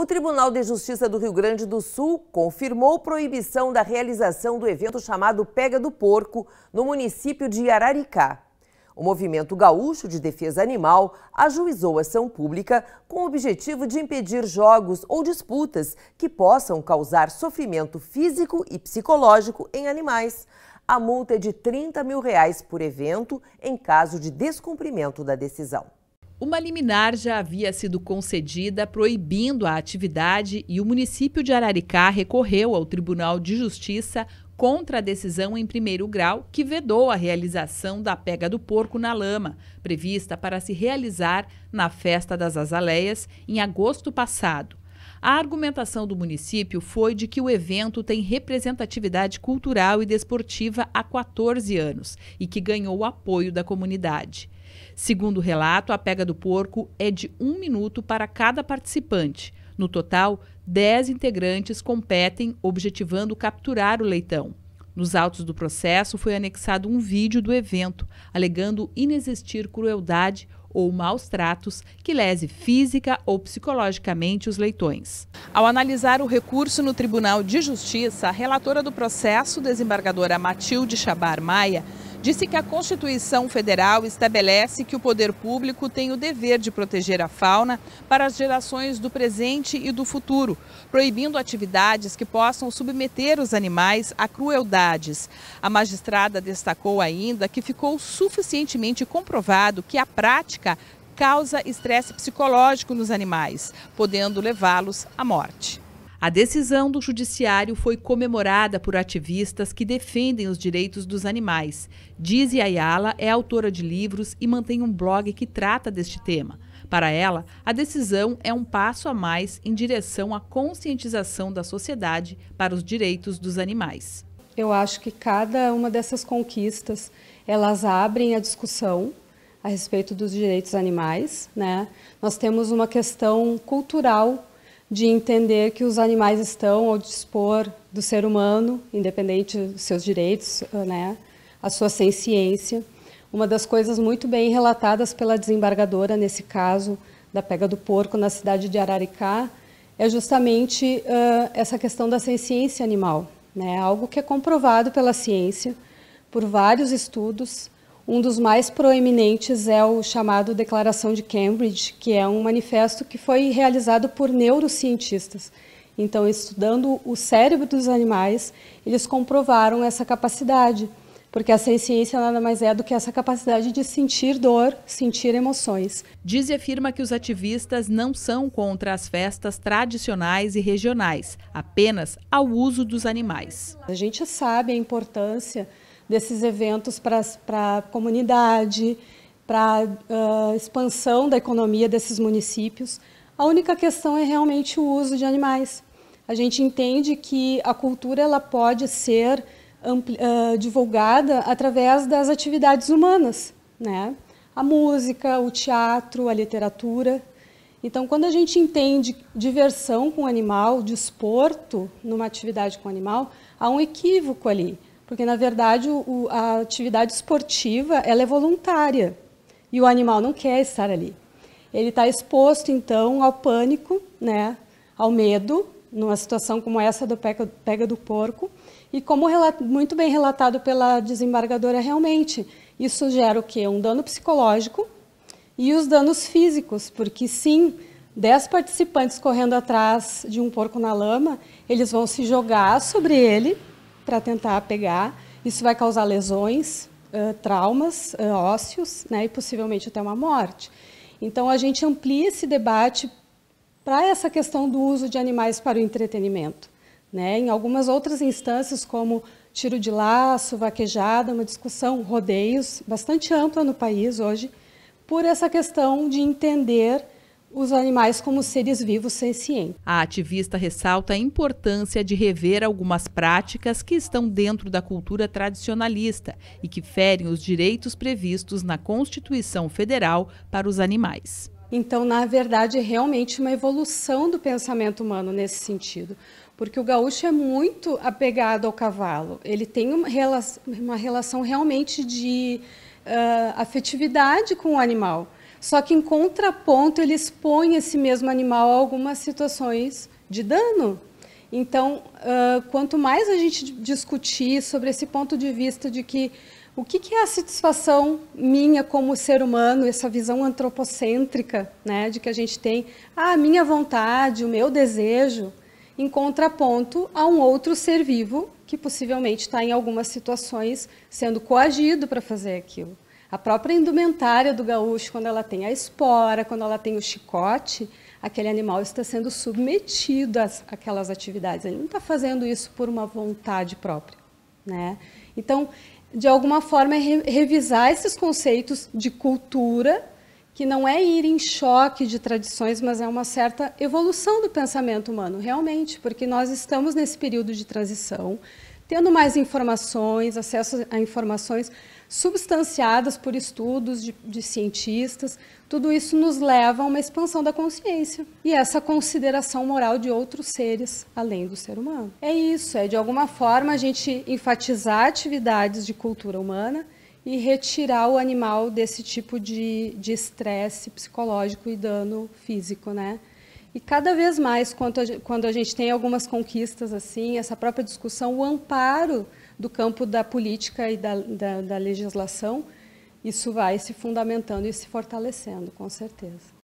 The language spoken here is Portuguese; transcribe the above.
O Tribunal de Justiça do Rio Grande do Sul confirmou proibição da realização do evento chamado Pega do Porco, no município de Araricá. O Movimento Gaúcho de Defesa Animal ajuizou ação pública com o objetivo de impedir jogos ou disputas que possam causar sofrimento físico e psicológico em animais. A multa é de 30 mil reais por evento em caso de descumprimento da decisão. Uma liminar já havia sido concedida proibindo a atividade e o município de Araricá recorreu ao Tribunal de Justiça contra a decisão em primeiro grau que vedou a realização da pega do porco na lama, prevista para se realizar na Festa das Azaleias em agosto passado. A argumentação do município foi de que o evento tem representatividade cultural e desportiva há 14 anos e que ganhou o apoio da comunidade. Segundo o relato, a pega do porco é de um minuto para cada participante. No total, 10 integrantes competem objetivando capturar o leitão. Nos autos do processo foi anexado um vídeo do evento, alegando inexistir crueldade ou maus tratos que lese física ou psicologicamente os leitões. Ao analisar o recurso no Tribunal de Justiça, a relatora do processo, desembargadora Matilde Chabar Maia, disse que a Constituição Federal estabelece que o poder público tem o dever de proteger a fauna para as gerações do presente e do futuro, proibindo atividades que possam submeter os animais a crueldades. A magistrada destacou ainda que ficou suficientemente comprovado que a prática causa estresse psicológico nos animais, podendo levá-los à morte. A decisão do judiciário foi comemorada por ativistas que defendem os direitos dos animais. Diz Ayala é autora de livros e mantém um blog que trata deste tema. Para ela, a decisão é um passo a mais em direção à conscientização da sociedade para os direitos dos animais. Eu acho que cada uma dessas conquistas, elas abrem a discussão a respeito dos direitos animais, né? Nós temos uma questão cultural de entender que os animais estão ao dispor do ser humano, independente dos seus direitos, eh, né, a sua ciência. Uma das coisas muito bem relatadas pela desembargadora nesse caso da pega do porco na cidade de Araricá é justamente uh, essa questão da ciência animal, né? Algo que é comprovado pela ciência por vários estudos um dos mais proeminentes é o chamado Declaração de Cambridge, que é um manifesto que foi realizado por neurocientistas. Então, estudando o cérebro dos animais, eles comprovaram essa capacidade, porque a ciência nada mais é do que essa capacidade de sentir dor, sentir emoções. Diz e afirma que os ativistas não são contra as festas tradicionais e regionais, apenas ao uso dos animais. A gente sabe a importância desses eventos para a comunidade, para a uh, expansão da economia desses municípios. A única questão é realmente o uso de animais. A gente entende que a cultura ela pode ser uh, divulgada através das atividades humanas, né? A música, o teatro, a literatura. Então, quando a gente entende diversão com o animal, desporto numa atividade com o animal, há um equívoco ali. Porque, na verdade, o, a atividade esportiva ela é voluntária e o animal não quer estar ali. Ele está exposto, então, ao pânico, né, ao medo, numa situação como essa do pega, pega do porco. E como muito bem relatado pela desembargadora, realmente, isso gera o quê? Um dano psicológico e os danos físicos, porque sim, 10 participantes correndo atrás de um porco na lama, eles vão se jogar sobre ele, para tentar pegar. Isso vai causar lesões, uh, traumas uh, ósseos né, e possivelmente até uma morte. Então, a gente amplia esse debate para essa questão do uso de animais para o entretenimento. Né? Em algumas outras instâncias, como tiro de laço, vaquejada, uma discussão, rodeios, bastante ampla no país hoje, por essa questão de entender os animais como seres vivos ciência. A ativista ressalta a importância de rever algumas práticas que estão dentro da cultura tradicionalista e que ferem os direitos previstos na Constituição Federal para os animais. Então, na verdade, é realmente uma evolução do pensamento humano nesse sentido, porque o gaúcho é muito apegado ao cavalo. Ele tem uma relação, uma relação realmente de uh, afetividade com o animal. Só que, em contraponto, ele expõe esse mesmo animal a algumas situações de dano. Então, uh, quanto mais a gente discutir sobre esse ponto de vista de que o que, que, é a satisfação minha como ser humano, essa visão antropocêntrica, né, de que a gente tem a minha vontade, o meu desejo, em contraponto a um outro ser vivo que possivelmente está em algumas situações sendo coagido para fazer aquilo. A própria indumentária do gaúcho, quando ela tem a espora, quando ela tem o chicote, aquele animal está sendo submetido àquelas atividades. Ele não está fazendo isso por uma vontade própria. Né? Então, de alguma forma, é re revisar esses conceitos de cultura, que não é ir em choque de tradições, mas é uma certa evolução do pensamento humano, realmente, porque nós estamos nesse período de transição tendo mais informações, acesso a informações substanciadas por estudos de, de cientistas, tudo isso nos leva a uma expansão da consciência e essa consideração moral de outros seres além do ser humano. É isso, é de alguma forma a gente enfatizar atividades de cultura humana e retirar o animal desse tipo de estresse psicológico e dano físico, né? E cada vez mais, quando a, gente, tem algumas conquistas assim, essa própria discussão, o amparo do campo da política e da, da, da legislação, isso vai se fundamentando e se fortalecendo, com certeza.